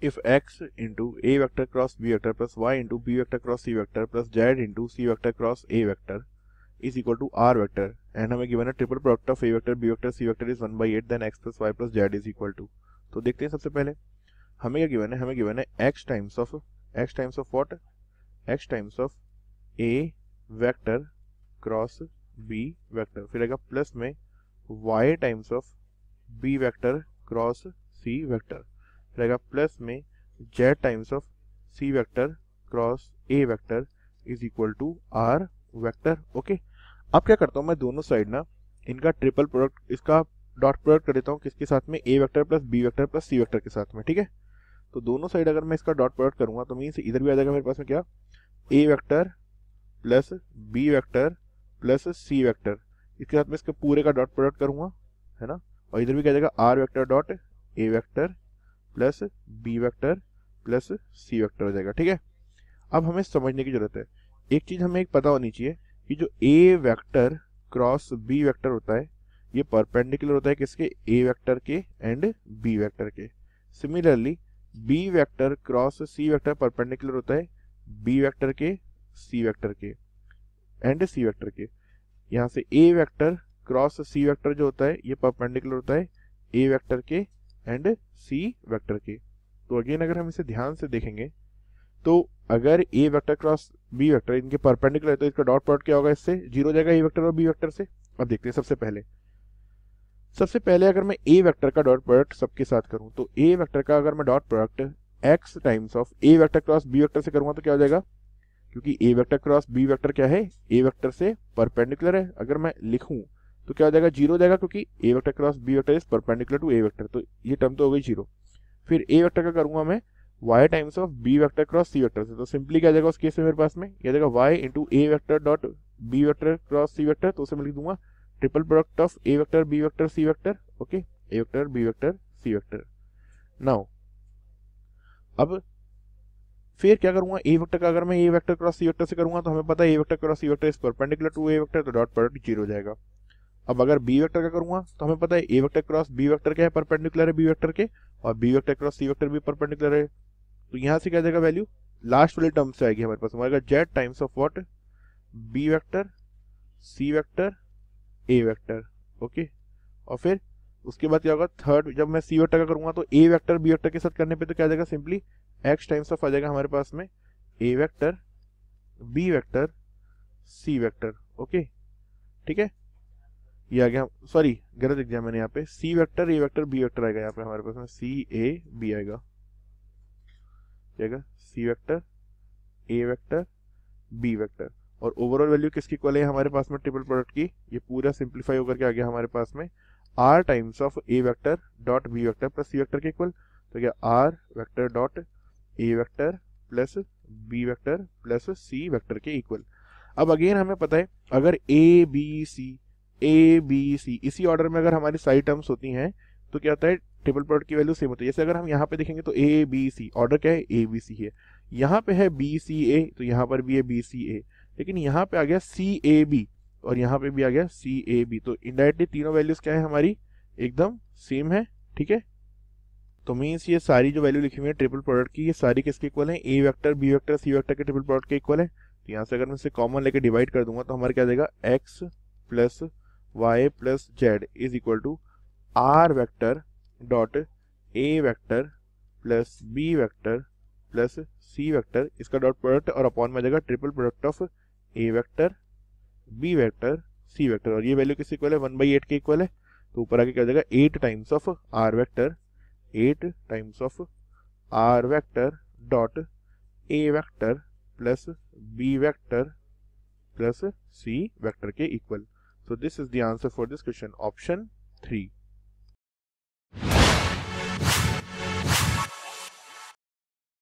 if x into a vector cross b vector plus y into b vector cross c vector plus z into c vector cross a vector is equal to r vector and हमें given a triple product of a vector b vector c vector is 1 by 8 then x plus y plus z is equal to तो देखते हैं सबसे पहले हमें क्या given है हमें given है x times of x times of what x times of a vector cross b vector फिर आएगा plus में y times of b vector cross c vector रहेगा प्लस में z times of c vector cross a vector is equal to r vector okay अब क्या करता हूँ मैं दोनों साइड ना इनका ट्रिपल प्रोडक्ट इसका डॉट प्रोडक्ट कर देता हूँ किसके साथ में a vector plus b vector plus c vector के साथ में ठीक है तो दोनों साइड अगर मैं इसका डॉट प्रोडक्ट करूंगा तो मीन्स इधर भी आ जाएगा मेरे पास में क्या a vector plus b vector plus c vector इसके साथ में इसके पूरे का डॉट प्रोडक्ट करूंगा है ना और इधर भी क्या जाएगा r vector dot a vector plus b vector plus c vector हो जाएगा ठीक है अब हमें समझने की जरूरत है एक चीज हमें एक पता होनी चाहिए कि जो a vector cross b vector होता है ये परपेंडिकुलर होता है किसके ए वैक्टर के एंड बी वैक्टर के similarly b vector cross c vector perpendicular होता है बी वैक्टर के सी वैक्टर के एंड सी वैक्टर के यहां से a vector cross c vector जो होता है ये परपेंडिकुलर होता है ए वैक्टर के एंड सी वेक्टर के तो अगेन अगर हम इसे ध्यान से देखेंगे तो अगर a vector cross b vector इनके परपेंडिकुलर है तो इसका डॉट प्रोडक्ट क्या होगा इससे जीरो जाएगा ए वेक्टर और बी वेक्टर से अब देखते हैं सबसे पहले सबसे पहले अगर मैं ए वेक्टर का डॉट प्रोडक्ट सबके साथ करूं तो ए वेक्टर का अगर मैं dot product x times of a vector cross b vector से करूंगा तो क्या हो जाएगा क्योंकि a vector cross b vector क्या है ए वेक्टर से परपेंडिकुलर है अगर मैं लिखूं तो क्या हो जाएगा जीरो हो जाएगा क्योंकि a vector cross b vector is perpendicular to a vector तो ये टर्म तो हो गई जीरो फिर ए वेक्टर का करूंगा मैं y times of b vector cross c vector से तो सिंपली क्या जाएगा उस केस में मेरे पास में क्या जाएगा y into a vector dot b vector cross c vector तो उसे मैं लिख दूंगा triple product of a vector b vector c vector okay a vector b vector c vector now अब फिर क्या करूंगा ए वेक्टर का अगर मैं a vector cross c vector से करूंगा तो हमें पता है a vector cross c vector is perpendicular to a vector तो डॉट प्रोडक्ट जीरो हो जाएगा अब अगर बी वेक्टर का करूंगा तो हमें पता है a vector cross b vector क्या है परपेंडिकुलर है बी वेक्टर के और b vector cross c vector भी परपेंडिकुलर है तो यहाँ से क्या जाएगा वैल्यू लास्ट वाली टर्म से आएगी हमारे पास हमारे z times of what b vector c vector a vector okay और फिर उसके बाद क्या होगा थर्ड जब मैं सी वैक्टर का करूंगा तो ए वैक्टर बी वैक्टर के साथ करने पे तो क्या जाएगा सिंपली एक्स टाइम्स ऑफ आ जाएगा हमारे पास में a vector b vector c vector okay ठीक है ये आ गया सॉरी गलत लिख दिया मैंने यहाँ पे c vector a vector b vector आएगा यहाँ पे हमारे पास में सी ए बी आएगा c vector a vector b vector और ओवरऑल वैल्यू किसकी इक्वल है हमारे पास में ट्रिपल प्रोडक्ट की ये पूरा सिंप्लीफाई होकर के आ गया हमारे पास में r times of a vector dot b vector plus c vector के इक्वल तो क्या r vector dot a vector plus b vector plus c vector के इक्वल अब अगेन हमें पता है अगर A B C a B C इसी ऑर्डर में अगर हमारी सारी टर्म्स होती हैं तो क्या होता है ट्रिपल प्रोडक्ट की वैल्यू सेम होती है जैसे अगर हम यहाँ पे देखेंगे तो ए बी सी ऑर्डर क्या है ए बी सी है यहाँ पे है बी सी ए तो यहाँ पर भी है बी सी ए लेकिन यहाँ पे आ गया सी ए बी और यहाँ पे भी आ गया सी ए बी तो इनडायरेक्टली तीनों वैल्यूज क्या है हमारी एकदम सेम है ठीक है तो मीन्स ये सारी जो वैल्यू लिखी हुई है ट्रिपल प्रोडक्ट की ये सारी किसके इक्वल है a vector b vector c vector के ट्रिपल प्रोडक्ट के इक्वल है तो यहाँ से अगर मैं इसे कॉमन लेकर डिवाइड कर दूंगा तो हमारा क्या देगा x plus y plus z is equal to r vector dot a vector plus b vector plus c vector इसका डॉट प्रोडक्ट और अपॉन में जाएगा triple product of a vector b vector c vector और ये value किस equal है one by eight के equal है तो ऊपर आगे क्या हो जाएगा eight times of r vector eight times of r vector dot a vector plus b vector plus c vector के equal So this is the answer for this question, option 3.